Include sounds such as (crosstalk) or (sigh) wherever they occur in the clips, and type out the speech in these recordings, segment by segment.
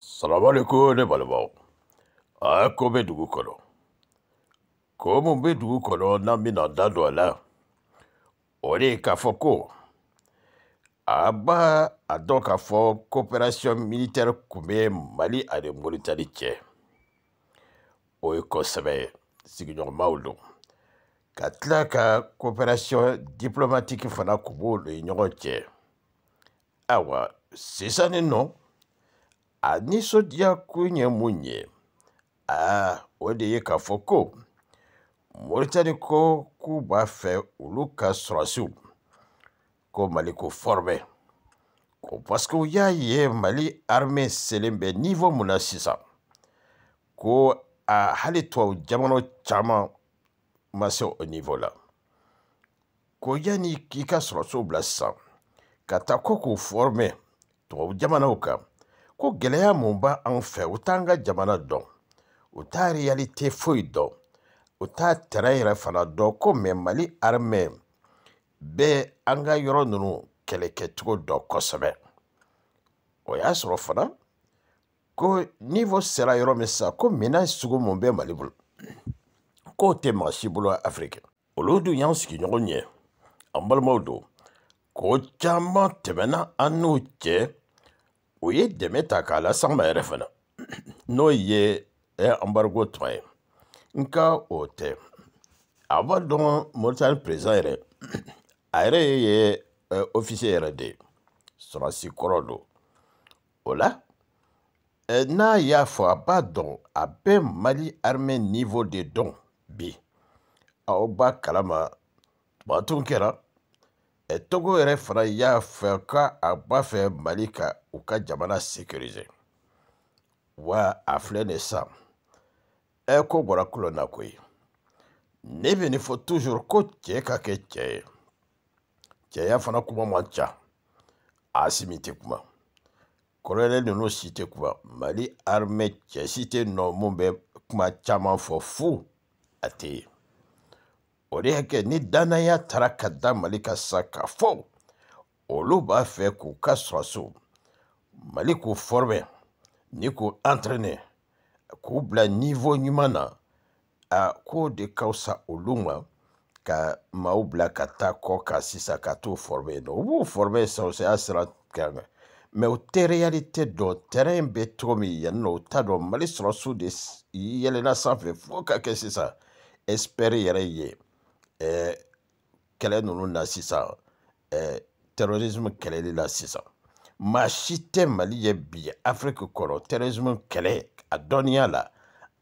salamaleko ne balimaw ah, a ko bɛ dugu kɔnɔ ko mun bɛ dugu kɔnɔ n'an bɛna da don a la o de ye k'a fɔ ko a ah, b'a a ah, dɔn k'a fɔ coopération militaire tun bɛ mali ani moritani cɛ o ye kosɛbɛ ye sigiɲɔgɔnmaw don ka tila ka coopération diplomatique fana tun b'olu ni ɲɔgɔn cɛ ayiwa sisan nin nɔ anisɔndiya koe nye mu nye aa o de ye k'a fɔ ko moritaniko k'u b'a fɛ olu ka sɔrɔsiw ko mali ko fɔri bɛ ko paseke u y'a ye mali arime selen bɛ nifɔ mun na sisan ko a hali tubabu jamana caman ma se o nifɔ la ko yanni k'i ka sɔrɔsiw bila sisan ka taa ko k'u fɔrime tubabu jamanaw kan ko gɛlɛya mun b' anw fɛ u t'an ka jamana dɔn u t'a realite foyi dɔn u t'a tɛrɛ yɛrɛ fana dɔn ko mɛ mali armɛ bɛɛ an ka yɔrɔ ninnu kɛlɛkɛcogo dɔn kosɛbɛ o y'a sɔrɔ fana ko nivo sera yɔrɔ min sisan ko minan sugu mun bɛ mali bolo k'o tɛ maa si bolo afiriki olu dun y'an sigiɲɔgɔn ye an balimaw don ko caman tɛmɛna an n'u cɛ o ye dɛmɛ ta k'a la sanba yɛrɛ fana (clears throat) n'o ye eh, anbarigo tuma (clears throat) ye nka o tɛ a b'a dɔn moritani perezan yɛrɛ a yɛrɛ ye eh, ofisiye yɛrɛ de ye sɔrɔsi kɔrɔ don o la eh, n'a y'a fɔ a b'a dɔn a bɛ mali arme niveau de dɔn bi aw b'a kalama tuma tun kɛra Eh, togo yɛrɛ fana y'a fɛ ka a b'a fɛ mali ka u ka jamana sécurise wa a filɛ nin san ɛ ko bɔra kulon na koyi ne bɛ nin fɔ toujours ko cɛ ka kɛ cɛ ye cɛya fana kuma man ca asimi tɛ kuma kɔlɔlɛ ninnu si tɛ kuma mali armée cɛ si tɛ nɔ mun bɛ kuma caman fɔ fu a tɛ yen o de y'a kɛ ni dannaya taara ka da mali kan sisan k'a fɔ olu b'a fɛ k'u ka sɔrɔsiw mali k'u fɔrɔmɛ ni k'u antrene k'u bila nivo ɲuman na a k'o de ka fisa olu ma ka maaw bila ka taa kɔ kan sisan ka t'u fɔrɔmɛ yen nɔ u b'u fɔrɔmɛ sɔrɔsiya sira kan kan mɛ u tɛ realite dɔn tɛrɛn in bɛ cogo min yanni nɔ u t'a dɔn mali sɔrɔsiw de yɛlɛnna sanfɛ fo ka kɛ sisan espɛri yɛrɛ ye Eh, kɛlɛ ninnu na sisan eh, terrorisme kɛlɛli la sisan maa si tɛ mali ye bi afiriki kɔnɔ terrorisme kɛlɛ a dɔnniya la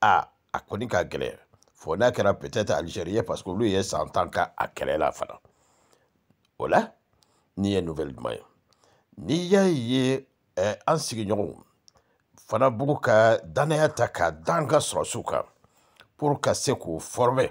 a a kɔni ka gɛlɛn fo n'a kɛra peut-être Algérie ye parce que olu ye san tan ka a kɛlɛ la fana o la ye nouvelle duman ye n'i y'a ye eh, an sigiɲɔgɔnw fana bugu ka danaya ta k'a da ka sɔrɔsiw kan pour ka se k'u former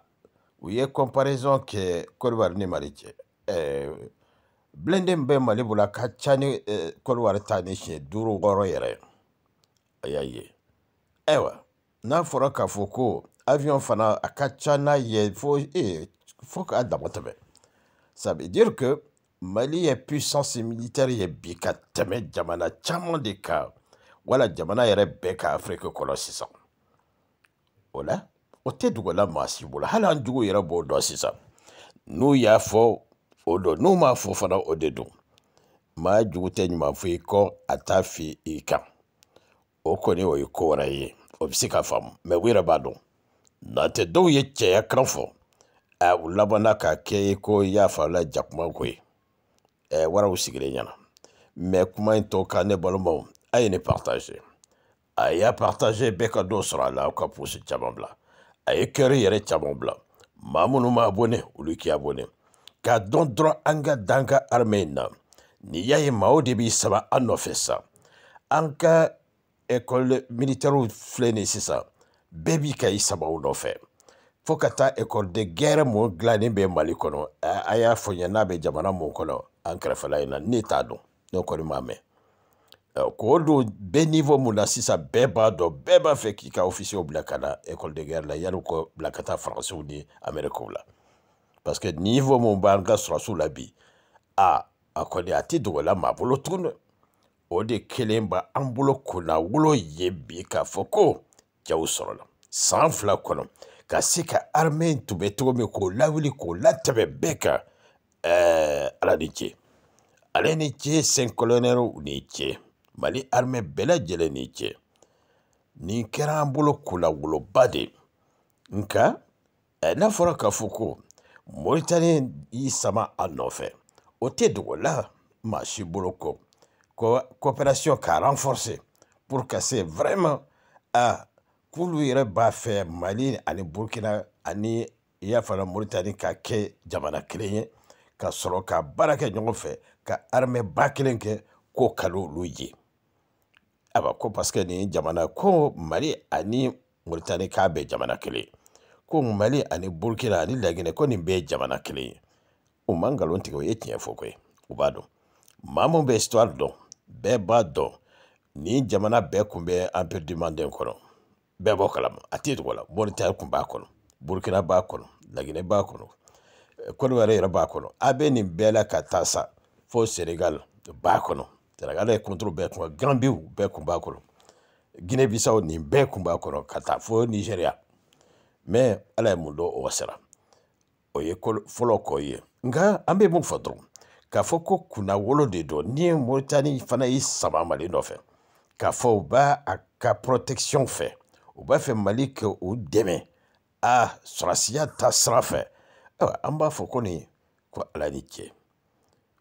Oui, comparaison que kɔdiwari ni euh, ben mali cɛ bilennen bɛ mali bolo a ka ca ni kɔdiwari ta ni siɲɛ n'a k'a avion fana a n'a ye fo eh, foko k'a ça veut dire que mali est puissance militaire ye bika ka jamana chamon de ka wala jamana yere beka Afrique kolosisan. kɔnɔ o tɛ dogola maa si bolo hali an jugu yɛrɛ b'o dɔn sisan n'u y'a fɔ o don m'a fɔ fana o de don maa jugu tɛ ɲuman fɔ i kɔ a t'a fi i kan o kɔni o ye ko wɛrɛ ye o bɛ se ka faamu mɛ u yɛrɛ b'a dɔn tɛ a u labanna k'a kɛ y'a fa la jakuma ko ye ɛɛ waraw sigilen ɲɛna mɛ kuma in ne balimaw a ye ne partage a y'a partage bɛɛ ka dɔ sɔrɔ a la aw ka posi caman a ye kɛri yɛrɛ caman bila maa minnu ma abone olu k'i abone k'a dɔn dɔrɔn an ka dan ka arme in na ni y'a ye maa o de b'i saba an nɔfɛ sa an ka ekɔli militɛriw filɛ nin sisan bɛɛ b'i ka i saba o nɔfɛ fo ka taa ekɔliden gɛrɛ mun dilannen bɛ mali kɔnɔ a y'a fɔ n ye n'a bɛ jamana mun kɔnɔ an kɛrɛfɛla in na ne t'a dɔn ne kɔni m'a mɛn k'o don bɛɛ niveau mun na sisan bɛɛ b'a dɔn bɛɛ b'a fɛ k'i ka officiers bila ka na école de guerre la yanni u ka bila ka taa faransiw ni amɛrikɛw la parce que niveau mun b'an ka sɔrɔsiw la bi a a kɔni a tɛ dogola maa bolo tuguni dɛ o de kelen b'an bolo kunna wolo ye bi k'a fɔ ko jaw sɔrɔla san fila kɔnɔ ka se ka armée in tun bɛ cogo min k'o lawuli k'o latɛmɛ bɛɛ kan ɛɛ eh, ala ni ce ale ni ce sen colonɛrɛw ni ce. mali hamɛ bɛɛ lajɛlen ni cɛ nin kɛra an bolo kolawoloba de nka n'a fɔra k'a fɔ ko moritani y'i sama a nɔfɛ o tɛ dogola maa si bolo kɔ ko coopération ka renforcer pour que se vraiment a k'olu yɛrɛ b'a fɛ mali ani burukina ani i y'a fana moritani ka kɛ jamana kelen ye ka sɔrɔ ka baara kɛ ɲɔgɔn fɛ ka harimɛ ba kelen kɛ k'o ka di ye Aba ko paseke nin jamana ko Mali ani Mauritanie k'a bɛɛ jamana kelen ko Mali ani Burkina ani Laginɛ ko nin bɛɛ jamana kelen u ma nkalon tigɛ o ye tiɲɛ fɔ koyi u b'a dɔn maa min bɛ histoire dɔn bɛɛ b'a dɔn nin jamana bɛɛ tun bɛ empire du monde kɔnɔ bɛɛ b'o kalama a tɛ dogo la Mauritanie tun b'a kɔnɔ Burkina b'a kɔnɔ Laginɛ b'a kɔnɔ Côte d'Ivoire yɛrɛ b'a kɔnɔ a bɛ nin bɛɛ la ka taa sa fo Sénégal b'a kɔnɔ Senegal ye contrôle bɛɛ kun Gambie bɛɛ kun b'a kɔnɔ Guinée Bissau nin bɛɛ kun b'a kɔnɔ ka taa fo Nigeria mais Ala ye mun dɔn o wasara o ye fɔlɔ kɔ ye nka an bɛ mun fɔ dɔrɔn k'a fɔ ko kunna wolo de don ni ye Mauritanie fana y'i sama Mali nɔfɛ k'a fɔ u b'a a ka protection fɛ u b'a fɛ Mali ka u dɛmɛ a sɔrɔsiya ta sira fɛ ayiwa an b'a fɔ ko nin ko Ala ni ce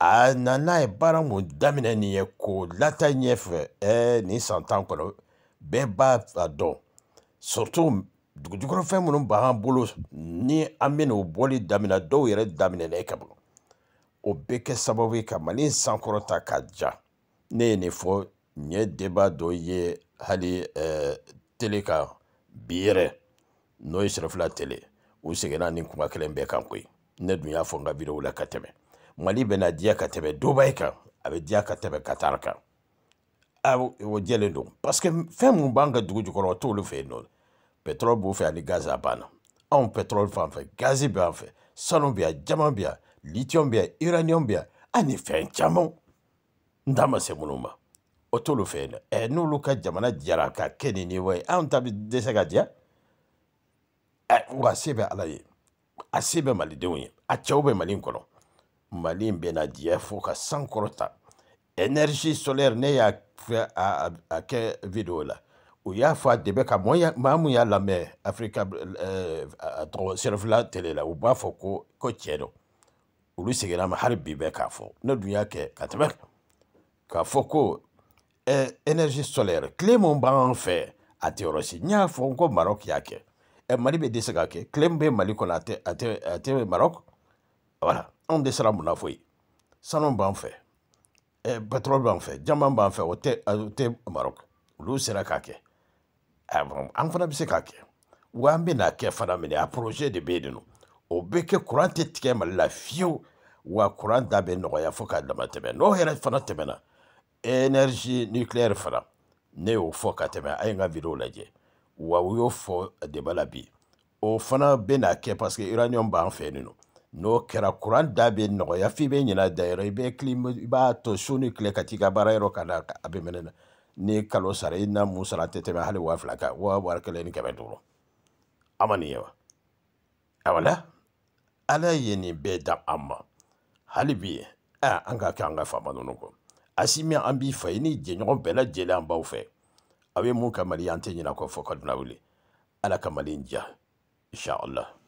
a nana ye baara mun daminɛ nin ye k'o lata ɲɛfɛ ɛɛ nin san tan kɔnɔ bɛɛ b'a a dɔn surtout dugujukɔrɔfɛn minnu b'an bolo ni an bɛ n'o bɔli daminɛ dɔw yɛrɛ daminɛna e ka bolo o bɛ kɛ sababu ye ka mali sankɔrɔta ka ja ne ye nin fɔ ɲɛ deba dɔ ye hali ɛɛ e, tele kan bi yɛrɛ n'o ye sɛrɛfila tele u seginna nin kuma kelen bɛɛ kan koyi ne dun y'a fɔ n ka la ka tɛmɛ mali bɛna diya ka tɛmɛ dubayi kan a bɛ diya ka tɛmɛ katari kan o jɛlen don parce que fɛn mun b'an ka dugu jukɔrɔ o t'olu fɛ yen nɔ pɛtrɔli b'u fɛ ani gazi a banna anw pɛtrɔli fan fɛ gazi b'an fɛ sanu bɛ yan jama bɛ yan litiyɔn bɛ yan iraniyɔn bɛ yan ani fɛn caman n da ma se minnu ma o t'olu fɛ yen ɛ n'olu ka jamana jara ka kɛ nin ye wa anw ta bɛ dɛsɛ ka diya ɛ wa se bɛ ala ye a se bɛ malidenw ye a cɛw bɛ mali kɔnɔ Mali Benadie Foka Sankorota. Énergie solaire ne fait à, à, à que vidéo là. Ou ya fa debe ka moya mamu ya la mer Africa euh, à trois serve la télé là ou ba foko ko tiero. Ou lui segera ma harbi be fo. Ne du ya ke katbe. Ka foko énergie solaire. Clément mon en fait à théorie. Nya foko Maroc ya ke. Et Mali des disaka ke. Clé Maliko Mali konate à théorie Maroc. Voilà. On de sera fait na foyi sanu b'an fɛ ɛ fait. b'an fɛ fait b'an fɛ o tɛ o tɛ fana bɛ se a projet de bɛ o bɛ kɛ la fiyewu wa kuran da bɛ nɔgɔya fo n'o yɛrɛ fana tɛmɛna énergie nucléaire fana ne y'o fɔ ka wa y'o o fana parce que uranium b'an n'o kɛra kuran da bɛ nɔgɔya f'i bɛ ɲina dayɔrɔ i bɛ kili i b'a to su ni tile ka t'i ka baara yɔrɔ ka na a bɛ minɛ na ni kalo sara i na mun sara tɛ tɛmɛ hali waa fila kan waa wari kelen ni kɛmɛ duuru a ma nin ye wa awala ala ye nin bɛɛ da an ma hali bi an ka kɛ an ka faama ninnu kɔ asimi an b'i fa i ni jɛɲɔgɔn bɛɛ lajɛlen an b'aw fɛ aw ye mun ka mali an tɛ ɲina kɔ fɔ ka wuli ala ka mali in ja insha